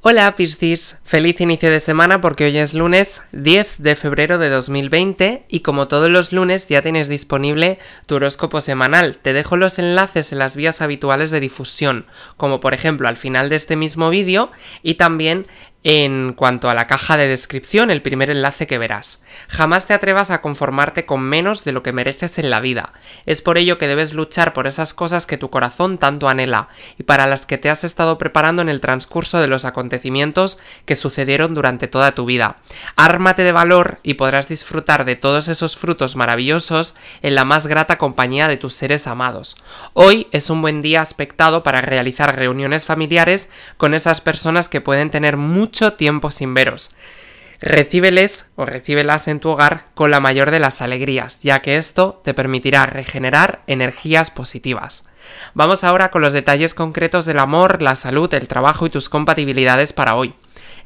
Hola Piscis, feliz inicio de semana porque hoy es lunes 10 de febrero de 2020 y como todos los lunes ya tienes disponible tu horóscopo semanal. Te dejo los enlaces en las vías habituales de difusión, como por ejemplo al final de este mismo vídeo y también en cuanto a la caja de descripción, el primer enlace que verás. Jamás te atrevas a conformarte con menos de lo que mereces en la vida. Es por ello que debes luchar por esas cosas que tu corazón tanto anhela y para las que te has estado preparando en el transcurso de los acontecimientos que sucedieron durante toda tu vida. Ármate de valor y podrás disfrutar de todos esos frutos maravillosos en la más grata compañía de tus seres amados. Hoy es un buen día aspectado para realizar reuniones familiares con esas personas que pueden tener mucho tiempo sin veros. Recíbeles o recíbelas en tu hogar con la mayor de las alegrías, ya que esto te permitirá regenerar energías positivas. Vamos ahora con los detalles concretos del amor, la salud, el trabajo y tus compatibilidades para hoy.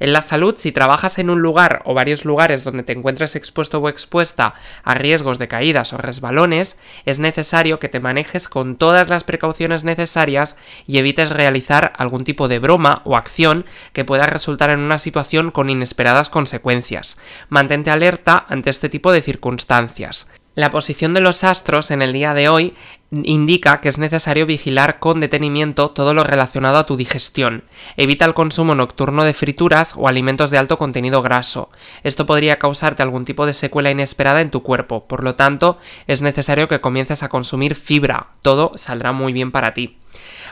En la salud, si trabajas en un lugar o varios lugares donde te encuentres expuesto o expuesta a riesgos de caídas o resbalones, es necesario que te manejes con todas las precauciones necesarias y evites realizar algún tipo de broma o acción que pueda resultar en una situación con inesperadas consecuencias. Mantente alerta ante este tipo de circunstancias. La posición de los astros en el día de hoy indica que es necesario vigilar con detenimiento todo lo relacionado a tu digestión. Evita el consumo nocturno de frituras o alimentos de alto contenido graso. Esto podría causarte algún tipo de secuela inesperada en tu cuerpo, por lo tanto es necesario que comiences a consumir fibra. Todo saldrá muy bien para ti.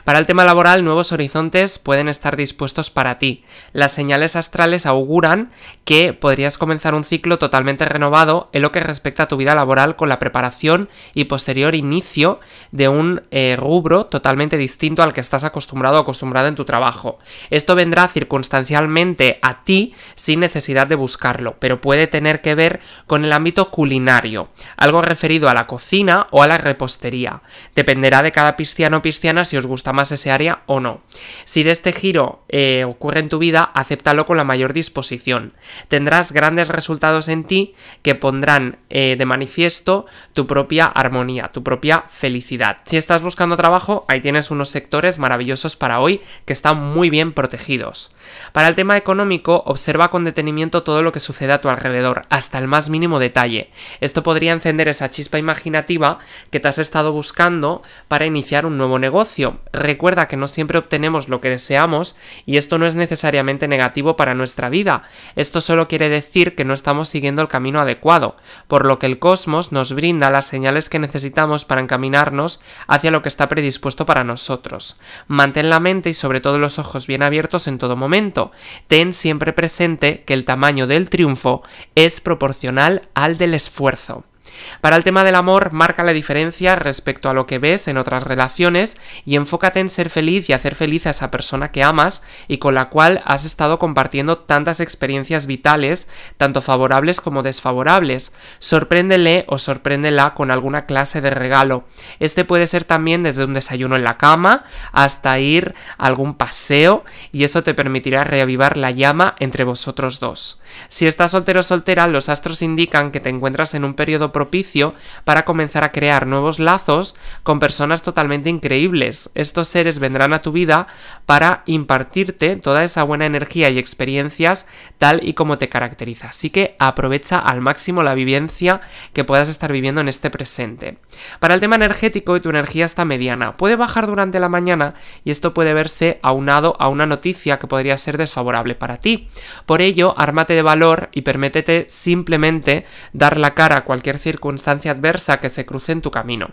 Para el tema laboral, nuevos horizontes pueden estar dispuestos para ti. Las señales astrales auguran que podrías comenzar un ciclo totalmente renovado en lo que respecta a tu vida laboral con la preparación y posterior inicio de un eh, rubro totalmente distinto al que estás acostumbrado o acostumbrada en tu trabajo. Esto vendrá circunstancialmente a ti sin necesidad de buscarlo, pero puede tener que ver con el ámbito culinario, algo referido a la cocina o a la repostería. Dependerá de cada pisciano o pisciana si os gusta más ese área o no. Si de este giro eh, ocurre en tu vida, acéptalo con la mayor disposición. Tendrás grandes resultados en ti que pondrán eh, de manifiesto tu propia armonía, tu propia felicidad si estás buscando trabajo, ahí tienes unos sectores maravillosos para hoy que están muy bien protegidos. Para el tema económico, observa con detenimiento todo lo que sucede a tu alrededor, hasta el más mínimo detalle. Esto podría encender esa chispa imaginativa que te has estado buscando para iniciar un nuevo negocio. Recuerda que no siempre obtenemos lo que deseamos y esto no es necesariamente negativo para nuestra vida. Esto solo quiere decir que no estamos siguiendo el camino adecuado, por lo que el cosmos nos brinda las señales que necesitamos para encaminar hacia lo que está predispuesto para nosotros. Mantén la mente y sobre todo los ojos bien abiertos en todo momento. Ten siempre presente que el tamaño del triunfo es proporcional al del esfuerzo. Para el tema del amor, marca la diferencia respecto a lo que ves en otras relaciones y enfócate en ser feliz y hacer feliz a esa persona que amas y con la cual has estado compartiendo tantas experiencias vitales, tanto favorables como desfavorables. Sorpréndele o sorpréndela con alguna clase de regalo. Este puede ser también desde un desayuno en la cama hasta ir a algún paseo y eso te permitirá reavivar la llama entre vosotros dos. Si estás soltero o soltera, los astros indican que te encuentras en un periodo propio para comenzar a crear nuevos lazos con personas totalmente increíbles. Estos seres vendrán a tu vida para impartirte toda esa buena energía y experiencias tal y como te caracteriza. Así que aprovecha al máximo la vivencia que puedas estar viviendo en este presente. Para el tema energético, tu energía está mediana. Puede bajar durante la mañana y esto puede verse aunado a una noticia que podría ser desfavorable para ti. Por ello, ármate de valor y permítete simplemente dar la cara a cualquier circunstancia circunstancia adversa que se cruce en tu camino.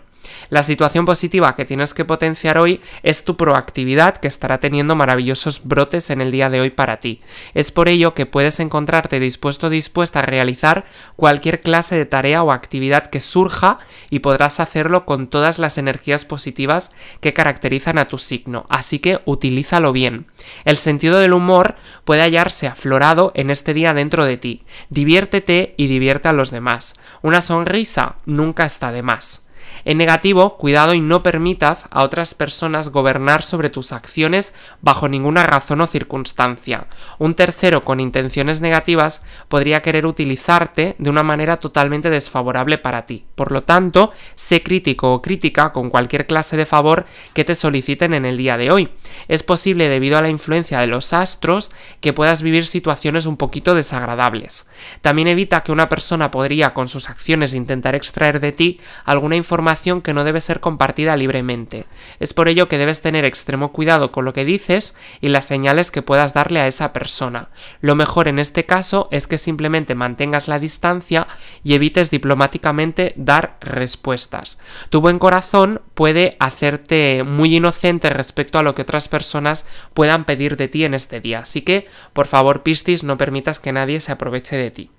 La situación positiva que tienes que potenciar hoy es tu proactividad que estará teniendo maravillosos brotes en el día de hoy para ti. Es por ello que puedes encontrarte dispuesto o dispuesta a realizar cualquier clase de tarea o actividad que surja y podrás hacerlo con todas las energías positivas que caracterizan a tu signo, así que utilízalo bien. El sentido del humor puede hallarse aflorado en este día dentro de ti. Diviértete y divierte a los demás. Una sonrisa nunca está de más. En negativo, cuidado y no permitas a otras personas gobernar sobre tus acciones bajo ninguna razón o circunstancia. Un tercero con intenciones negativas podría querer utilizarte de una manera totalmente desfavorable para ti. Por lo tanto, sé crítico o crítica con cualquier clase de favor que te soliciten en el día de hoy. Es posible debido a la influencia de los astros que puedas vivir situaciones un poquito desagradables. También evita que una persona podría con sus acciones intentar extraer de ti alguna información que no debe ser compartida libremente. Es por ello que debes tener extremo cuidado con lo que dices y las señales que puedas darle a esa persona. Lo mejor en este caso es que simplemente mantengas la distancia y evites diplomáticamente dar respuestas. Tu buen corazón puede hacerte muy inocente respecto a lo que otras personas puedan pedir de ti en este día, así que por favor pistis, no permitas que nadie se aproveche de ti.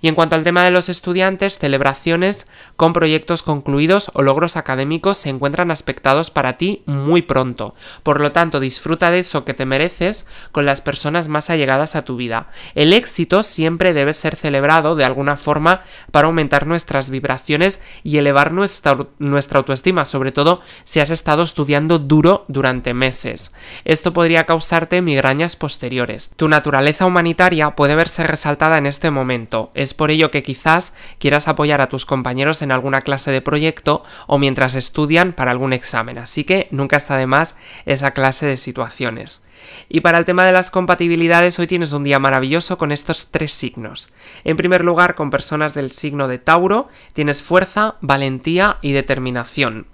Y en cuanto al tema de los estudiantes, celebraciones con proyectos concluidos o logros académicos se encuentran aspectados para ti muy pronto. Por lo tanto, disfruta de eso que te mereces con las personas más allegadas a tu vida. El éxito siempre debe ser celebrado de alguna forma para aumentar nuestras vibraciones y elevar nuestra, nuestra autoestima, sobre todo si has estado estudiando duro durante meses. Esto podría causarte migrañas posteriores. Tu naturaleza humanitaria puede verse resaltada en este momento es por ello que quizás quieras apoyar a tus compañeros en alguna clase de proyecto o mientras estudian para algún examen, así que nunca está de más esa clase de situaciones. Y para el tema de las compatibilidades, hoy tienes un día maravilloso con estos tres signos. En primer lugar, con personas del signo de Tauro, tienes fuerza, valentía y determinación.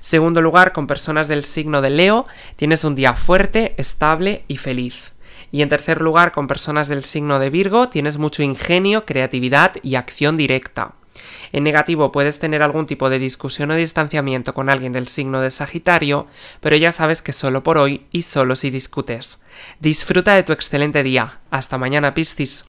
Segundo lugar, con personas del signo de Leo, tienes un día fuerte, estable y feliz. Y en tercer lugar, con personas del signo de Virgo, tienes mucho ingenio, creatividad y acción directa. En negativo puedes tener algún tipo de discusión o distanciamiento con alguien del signo de Sagitario, pero ya sabes que solo por hoy y solo si discutes. Disfruta de tu excelente día. Hasta mañana, Piscis.